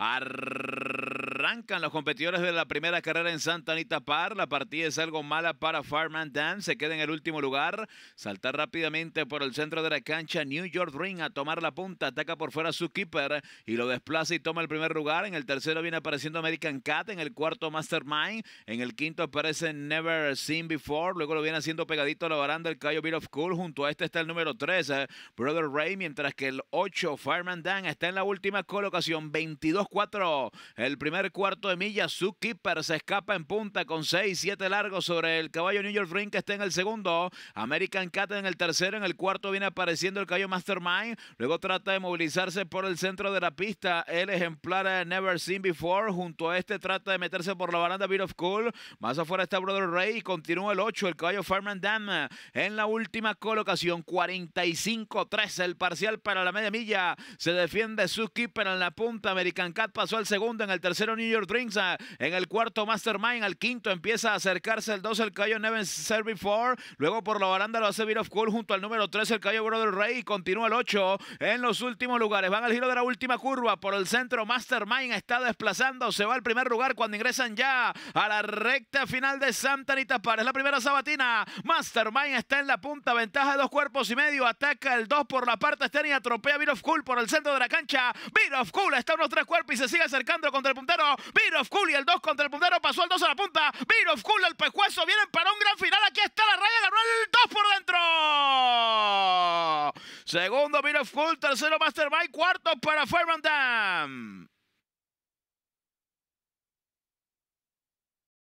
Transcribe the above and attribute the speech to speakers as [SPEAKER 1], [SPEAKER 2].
[SPEAKER 1] Arr- los competidores de la primera carrera en Santa Anita Par. La partida es algo mala para Fireman Dan. Se queda en el último lugar. Salta rápidamente por el centro de la cancha. New York Ring a tomar la punta. Ataca por fuera su keeper y lo desplaza y toma el primer lugar. En el tercero viene apareciendo American Cat. En el cuarto Mastermind. En el quinto aparece Never Seen Before. Luego lo viene haciendo pegadito a la baranda el Cayo Beat of Cool. Junto a este está el número 3, eh, Brother Ray. Mientras que el 8, Fireman Dan, está en la última colocación. 22-4. El primer cuarto de milla. Su se escapa en punta con 6, 7 largos sobre el caballo New York Ring que está en el segundo. American Cat en el tercero. En el cuarto viene apareciendo el caballo Mastermind. Luego trata de movilizarse por el centro de la pista. El ejemplar eh, Never Seen Before. Junto a este trata de meterse por la baranda Beat of Cool. Más afuera está Brother Ray. continúa el 8, el caballo Farman Dam. En la última colocación, 45-13. El parcial para la media milla. Se defiende su en la punta. American Cat pasó al segundo. En el tercero, Your ah, en el cuarto Mastermind, al quinto empieza a acercarse el 2 el Cayo Neven Serve Four luego por la baranda lo hace Beat Cool junto al número 3 el Cayo Brother Rey continúa el 8 en los últimos lugares, van al giro de la última curva por el centro Mastermind está desplazando, se va al primer lugar cuando ingresan ya a la recta final de Santa Anita es la primera sabatina, Mastermind está en la punta, ventaja de dos cuerpos y medio, ataca el 2 por la parte externa y atropella Beat Cool por el centro de la cancha, Beat of Cool. Está unos tres cuerpos y se sigue acercando contra el puntero. Beat of Cool y el 2 contra el puntero. Pasó el 2 a la punta. Beat of Cool al pescuezo. Vienen para un gran final. Aquí está la raya. Ganó el 2 por dentro. Segundo Beat of Cool. Tercero Master Cuarto para Fairman